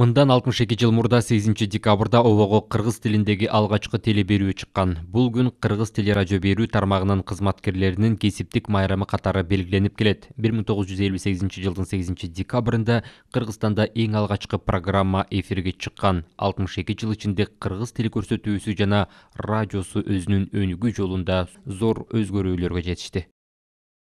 мындан 62 жыл мурда 8 декабрда обого кыргыз тилиндеги алгачкы телеберүү чыккан бул күн кыргыз радио берүү тармагынын кызматкерлеринин кесиптик майрамы катары белгиленип келет 1958 жылдын 8 декабрында кыргызстанда эң алгачкы программа эфирге чыккан 62 жыл ичинде кыргыз тили көрсөтүүсү жана радиосу өзүнүн өнүгүү жолунда зор өзгөрүүлөргө жетишти